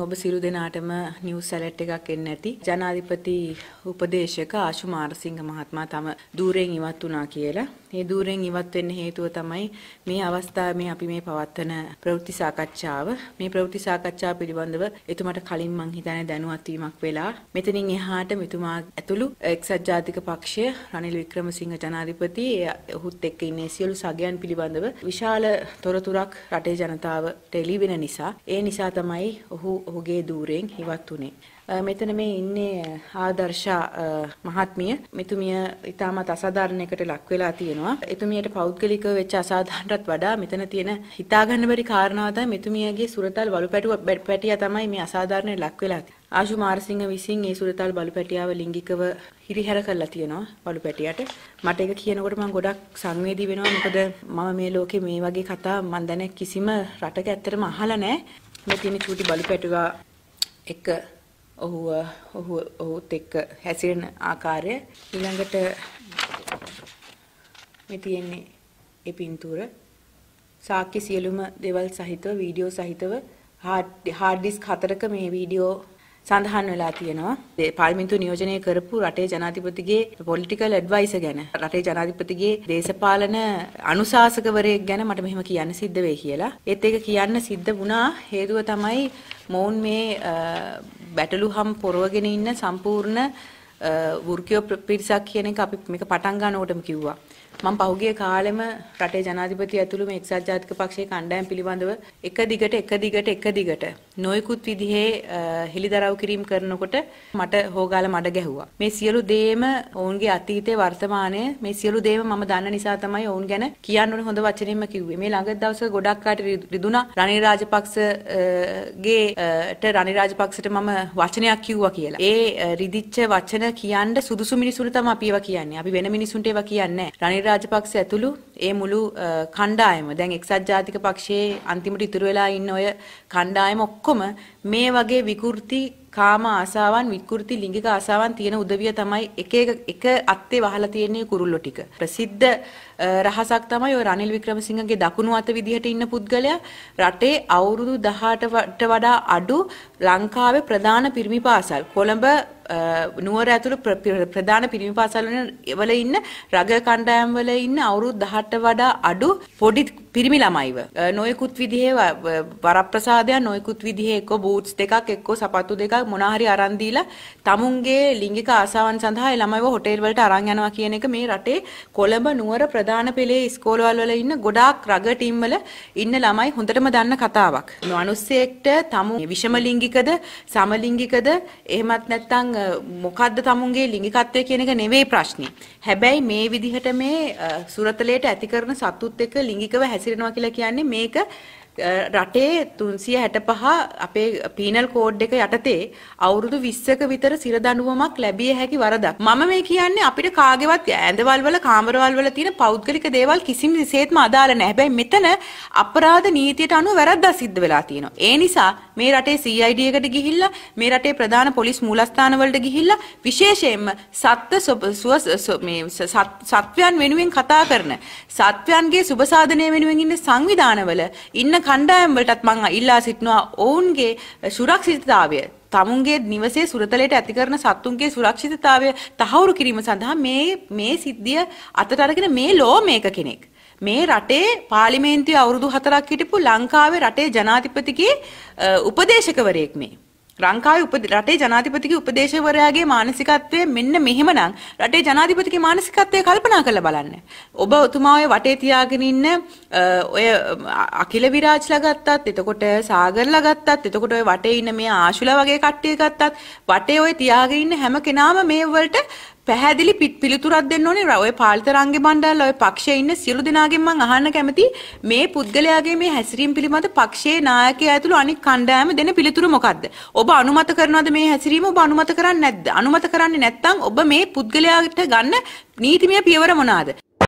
ඔබ සිරු දෙනාටම නිවස් සැලට් එකක් එන්න ඇති. ජනාධිපති උපදේශක ආශු මාරසිංහ මහත්මයා තම দূරෙන් ඉවත් වුණා කියලා. මේ দূරෙන් ඉවත් වෙන්න හේතුව තමයි මේ අවස්ථාවේ මේ අපි මේ පවත්වන ප්‍රවෘත්ති සාකච්ඡාව. මේ ප්‍රවෘත්ති සාකච්ඡාව පිළිබඳව එතුමාට කලින් මං හිතන්නේ දැනුවත් වීමක් වෙලා මෙතනින් එහාට මෙතුමා ඇතුළු එක්සත් ජාතික පක්ෂය රනිල් වික්‍රමසිංහ ජනාධිපති ඔහුත් එක්ක ඉන්නේ සියලු සගයන් පිළිබඳව විශාල තොරතුරක් රටේ ජනතාවට එළි වෙන නිසා ඒ නිසා තමයි ඔහු ඔහුගේ ධූරයෙන් හිවත් වුණේ. මෙතන මේ ඉන්නේ ආදර්ශා මහත්මිය. මෙතුමිය ඉතාමත් අසාධාරණයකට ලක් වෙලා තියෙනවා. එතුමියට පෞද්ගලිකව වෙච්ච අසාධාරණටත් වඩා මෙතන තියෙන හිතාගන්න බැරි කාරණාව තමයි මෙතුමියගේ සුරතල් වලුපැටුව පැටියා තමයි මේ අසාධාරණයට ලක් වෙලා තියෙන්නේ. ආශු මාරසිංහ විසින් ඒ සුරතල් බලුපැටියාව ලිංගිකව හිරිහැර කරලා තියෙනවා බලුපැටියට. මට ඒක කියනකොට මම ගොඩක් සංවේදී වෙනවා. මොකද මම මේ ලෝකේ මේ වගේ කතා මම දැන කිසිම රටක ඇත්තටම අහලා නැහැ. මේ තියෙන චූටි බලු පැටුවා එක ඔහුව ඔහු ඔහුත් එක්ක හැසිරෙන ආකාරය ඊළඟට මේ තියෙන්නේ ඒ පින්තූර සාක්කි සියලුම දේවල් සහිතව වීඩියෝ සහිතව හાર્ඩ් ඩිස්ක් හතරක මේ වීඩියෝ සඳහන් වෙලා තියෙනවා. ඒ පාර්ලිමේන්තුව නියෝජනය කරපු රටේ ජනාධිපතිගේ පොලිටිකල් ඇඩ්වයිසර් ගැන රටේ ජනාධිපතිගේ දේශපාලන අනුශාසකවරයෙක් ගැන මට මෙහෙම කියන්න සිද්ධ වෙයි කියලා. ඒත් ඒක කියන්න සිද්ධ වුණා හේතුව තමයි මොවුන් මේ බැටළුහම් පොරවගෙන ඉන්න සම්පූර්ණ වෘකයෝ පිරිසක් කියන එක අපි මේක පටන් ගන්නකොටම කිව්වා. මම පහුගිය කාලෙම රටේ ජනාධිපති ඇතුළු මේ එක්සත් ජාතික පක්ෂයේ කණ්ඩායම් පිළිබඳව එක දිගට එක දිගට එක දිගට නොයෙකුත් විදිහේ හෙළිදරව් කිරීම කරනකොට මට හෝගාල මඩ ගැහුවා. මේ සියලු දේම ඔවුන්ගේ අතීතේ වර්තමානයේ මේ සියලු දේම මම දන්න නිසා තමයි ඔවුන් ගැන කියන්න ඕන හොඳ වචනෙම කිව්වේ. මේ ළඟ දවසක ගොඩක් අයට රිදුනා රනිල් රාජපක්ෂගේට රනිල් රාජපක්ෂට මම වචනයක් කිව්වා කියලා. ඒ රිදිච්ච වචන කියන්න සුදුසු මිනිසුන්ට තමයි අපි ඒවා කියන්නේ. අපි වෙන මිනිසුන්ට ඒවා කියන්නේ නැහැ. රනිල් රාජපක්ෂ ඇතුළු ඒ මුළු කණ්ඩායම දැන් එක්සත් ජාතික පක්ෂයේ අන්තිමට ඉතුරු වෙලා ඉන්න ඔය කණ්ඩායම ඔක්කොම මේ වගේ විකෘති කාම ආසාවන් විකෘති ලිංගික ආසාවන් තියෙන උදවිය තමයි එක එක එක අත්තේ වහලා තියෙන්නේ කුරුල්ලෝ ටික. ප්‍රසිද්ධ රහසක් තමයි ඔය රනිල් වික්‍රමසිංහගේ දකුණු අත විදිහට ඉන්න පුද්ගලයා රටේ අවුරුදු 18ට වඩා අඩු ලංකාවේ ප්‍රධාන පිරිමි පාසල් කොළඹ නුවර ඇතුළු ප්‍රධාන පිරිමි පාසල් වල ඉන්න රග කණ්ඩායම් වල ඉන්න අවුරුදු 18ට වඩා අඩු පොඩි පිරිමි ළමයිව නොයෙකුත් විදිහේ වරප්‍රසාදයන් නොයෙකුත් විදිහේ එක්ක බූට්ස් දෙකක් එක්ක සපත්තු දෙකක් මොනාහරි අරන් දීලා තමුන්ගේ ලිංගික ආසාවන් සඳහා ඒ ළමයිව හොටෙල් වලට අරන් යනවා කියන එක මේ රටේ කොළඹ නුවර ප්‍රධාන පෙළේ ඉස්කෝලවල වල ඉන්න ගොඩාක් රග ටීම් වල ඉන්න ළමයි හොඳටම දන්න කතාවක්. මිනිස්සෙක්ට තමු විෂම ලිංගිකද සමලිංගිකද එහෙමත් නැත්නම් මොකද්ද තමුන්ගේ ලිංගිකත්වය කියන එක නෙවෙයි ප්‍රශ්නේ. හැබැයි මේ විදිහට මේ සුරතලයට ඇති කරන සතුත් එක්ක ලිංගිකව හැසිරෙනවා කියලා කියන්නේ මේක රටේ 365 අපේ පීනල් කෝඩ් එක යටතේ අවුරුදු 20ක විතර සිර දඬුවමක් ලැබිය හැකි වරදක්. මම මේ කියන්නේ අපිට කාගේවත් ඇඳවල වල කාමරවල වල තියෙන පෞද්ගලික දේවල් කිසිම විසේත්ම අදාළ නැහැ. හැබැයි මෙතන අපරාධ නීතියට අනුව වැරද්දක් සිද්ධ වෙලා තියෙනවා. ඒ නිසා මේ රටේ CID එකට ගිහිල්ලා මේ රටේ ප්‍රධාන පොලිස් මූලස්ථාන වලට ගිහිල්ලා විශේෂයෙන්ම සත්ත්ව මේ සත්වයන් වෙනුවෙන් කතා කරන සත්වයන්ගේ සුබසාධනය වෙනුවෙන් ඉන්න සංවිධානවල ඉන්න කණ්ඩායම්වලටත් මං ඉල්ලා සිටිනවා ඔවුන්ගේ සුරක්ෂිතතාවය තමුන්ගේ නිවසේ සුරතලයට ඇති කරන සත්තුන්ගේ සුරක්ෂිතතාවය තහවුරු කිරීම සඳහා මේ මේ සිද්ධිය අතට අරගෙන මේ ලෝ මේක කෙනෙක්. මේ රටේ පාර්ලිමේන්තුවේ අවුරුදු 4ක් හිටපු ලංකාවේ රටේ ජනාධිපතිගේ උපදේශකවරයෙක් මේ. ලංකාවේ උප රටේ ජනාධිපතිගේ උපදේශකවරයාගේ මානසිකත්වය මෙන්න මෙහෙමනම් රටේ ජනාධිපතිගේ මානසිකත්වය කල්පනා කරලා බලන්න. ඔබ ඔතුමා ඔය වටේ තියාගෙන ඉන්න ඔය අකිල විරාජ්ලා ගත්තත් එතකොට සාගර්ලා ගත්තත් එතකොට ඔය වටේ ඉන්න මේ ආශුලා වගේ කට්ටිය ගත්තත් වටේ ඔය තියාගෙන ඉන්න හැම කෙනාම මේ වලට පැහැදිලි පිට පිළිතුරක් දෙන්න ඕනේ ඔය පාලිත රංග මණ්ඩල ඔය පක්ෂයේ ඉන්න සියලු දෙනාගෙන් මම අහන්න කැමති මේ පුද්ගලයාගේ මේ හැසිරීම පිළිබඳ පක්ෂයේ නායකයා ඇතුළු අනික් කණ්ඩායම දෙන පිළිතුර මොකද්ද? ඔබ අනුමත කරනවද මේ හැසිරීම ඔබ අනුමත කරන්නේ නැද්ද? අනුමත කරන්නේ නැත්නම් ඔබ මේ පුද්ගලයාට ගන්න නීතිමය පියවර මොනවාද?